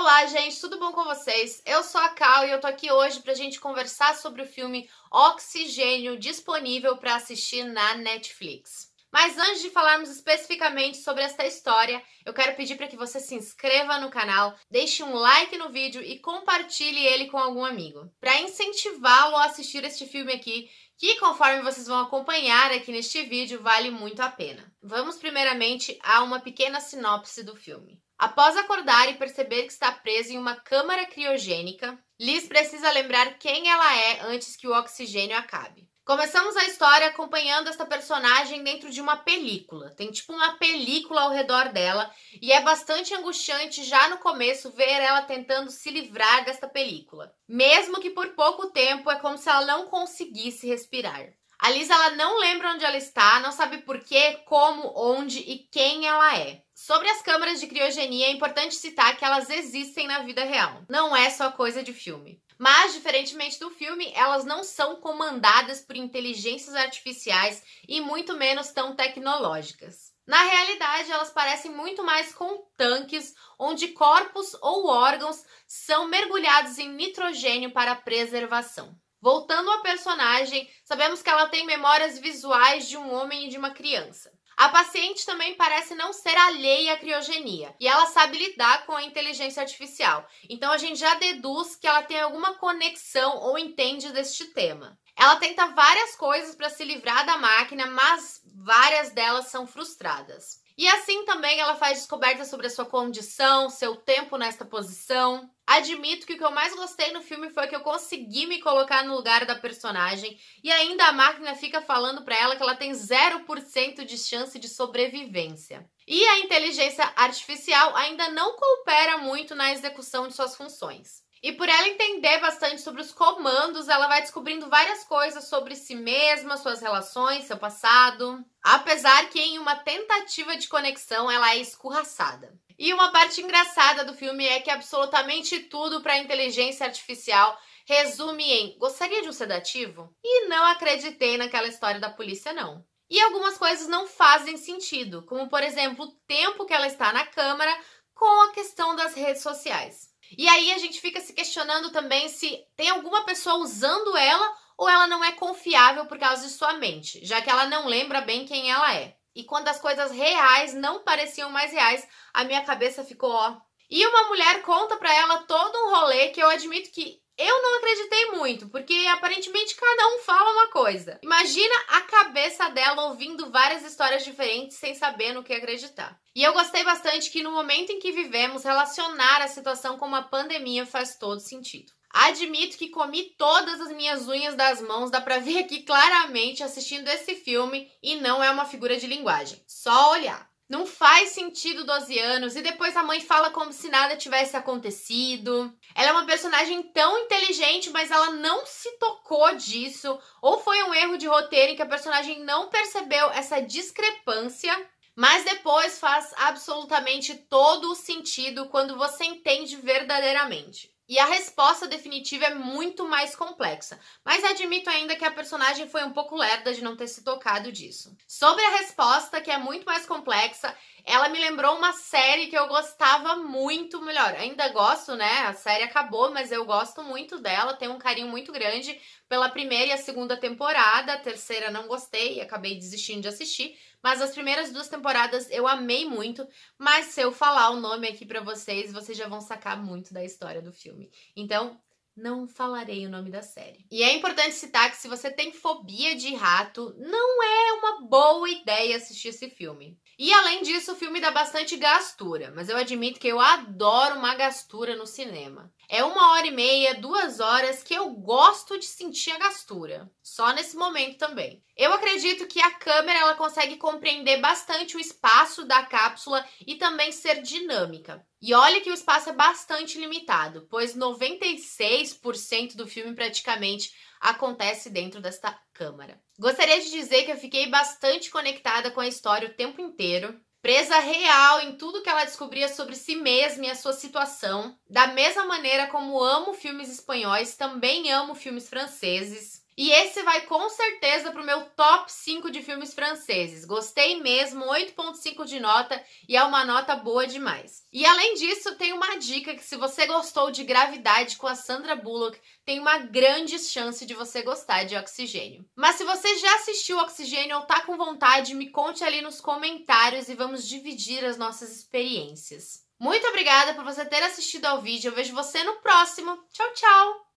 Olá, gente, tudo bom com vocês? Eu sou a Cal e eu tô aqui hoje pra gente conversar sobre o filme Oxigênio, disponível para assistir na Netflix. Mas antes de falarmos especificamente sobre esta história, eu quero pedir para que você se inscreva no canal, deixe um like no vídeo e compartilhe ele com algum amigo, para incentivá-lo a assistir este filme aqui, que conforme vocês vão acompanhar aqui neste vídeo, vale muito a pena. Vamos primeiramente a uma pequena sinopse do filme. Após acordar e perceber que está presa em uma câmara criogênica, Liz precisa lembrar quem ela é antes que o oxigênio acabe. Começamos a história acompanhando esta personagem dentro de uma película. Tem tipo uma película ao redor dela e é bastante angustiante já no começo ver ela tentando se livrar desta película. Mesmo que por pouco tempo, é como se ela não conseguisse respirar. A Lisa ela não lembra onde ela está, não sabe por quê, como, onde e quem ela é. Sobre as câmaras de criogenia, é importante citar que elas existem na vida real. Não é só coisa de filme. Mas, diferentemente do filme, elas não são comandadas por inteligências artificiais e muito menos tão tecnológicas. Na realidade, elas parecem muito mais com tanques onde corpos ou órgãos são mergulhados em nitrogênio para preservação. Voltando à personagem, sabemos que ela tem memórias visuais de um homem e de uma criança. A paciente também parece não ser alheia à criogenia e ela sabe lidar com a inteligência artificial. Então a gente já deduz que ela tem alguma conexão ou entende deste tema. Ela tenta várias coisas para se livrar da máquina, mas várias delas são frustradas. E assim também ela faz descobertas sobre a sua condição, seu tempo nesta posição. Admito que o que eu mais gostei no filme foi que eu consegui me colocar no lugar da personagem e ainda a máquina fica falando para ela que ela tem 0% de chance de sobrevivência. E a inteligência artificial ainda não coopera muito na execução de suas funções. E por ela entender bastante sobre os comandos, ela vai descobrindo várias coisas sobre si mesma, suas relações, seu passado. Apesar que em uma tentativa de conexão ela é escorraçada. E uma parte engraçada do filme é que absolutamente tudo para a inteligência artificial resume em: gostaria de um sedativo? E não acreditei naquela história da polícia, não. E algumas coisas não fazem sentido, como por exemplo o tempo que ela está na câmara com a questão das redes sociais. E aí a gente fica se questionando também se tem alguma pessoa usando ela ou ela não é confiável por causa de sua mente, já que ela não lembra bem quem ela é. E quando as coisas reais não pareciam mais reais, a minha cabeça ficou ó. E uma mulher conta para ela todo um rolê que eu admito que eu não acreditei muito, porque aparentemente cada um fala uma coisa. Imagina a cabeça dela ouvindo várias histórias diferentes sem saber no que acreditar. E eu gostei bastante que no momento em que vivemos, relacionar a situação com uma pandemia faz todo sentido. Admito que comi todas as minhas unhas das mãos, dá pra ver aqui claramente assistindo esse filme e não é uma figura de linguagem. Só olhar. Não faz sentido 12 anos. E depois a mãe fala como se nada tivesse acontecido. Ela é uma personagem tão inteligente, mas ela não se tocou disso. Ou foi um erro de roteiro em que a personagem não percebeu essa discrepância. Mas depois faz absolutamente todo o sentido quando você entende verdadeiramente. E a resposta definitiva é muito mais complexa, mas admito ainda que a personagem foi um pouco lerda de não ter se tocado disso. Sobre a resposta, que é muito mais complexa, ela me lembrou uma série que eu gostava muito, melhor, ainda gosto, né? A série acabou, mas eu gosto muito dela, tenho um carinho muito grande pela primeira e a segunda temporada, a terceira não gostei e acabei desistindo de assistir, mas as primeiras duas temporadas eu amei muito, mas se eu falar o nome aqui para vocês, vocês já vão sacar muito da história do filme. Então, não falarei o nome da série. E é importante citar que se você tem fobia de rato, não é uma boa ideia assistir esse filme. E além disso, o filme dá bastante gastura, mas eu admito que eu adoro uma gastura no cinema. É uma hora e meia, duas horas que eu gosto de sentir a gastura. Só nesse momento também. Eu acredito que a câmera ela consegue compreender bastante o espaço da cápsula e também ser dinâmica. E olha que o espaço é bastante limitado, pois 96% do filme praticamente acontece dentro desta câmara. Gostaria de dizer que eu fiquei bastante conectada com a história o tempo inteiro presa real em tudo que ela descobria sobre si mesma e a sua situação. Da mesma maneira como amo filmes espanhóis, também amo filmes franceses. E esse vai com certeza pro meu top 5 de filmes franceses. Gostei mesmo, 8.5 de nota e é uma nota boa demais. E além disso, tem uma dica que se você gostou de Gravidade com a Sandra Bullock, tem uma grande chance de você gostar de Oxigênio. Mas se você já assistiu Oxigênio ou tá com vontade, me conte ali nos comentários e vamos dividir as nossas experiências. Muito obrigada por você ter assistido ao vídeo. Eu vejo você no próximo. Tchau, tchau!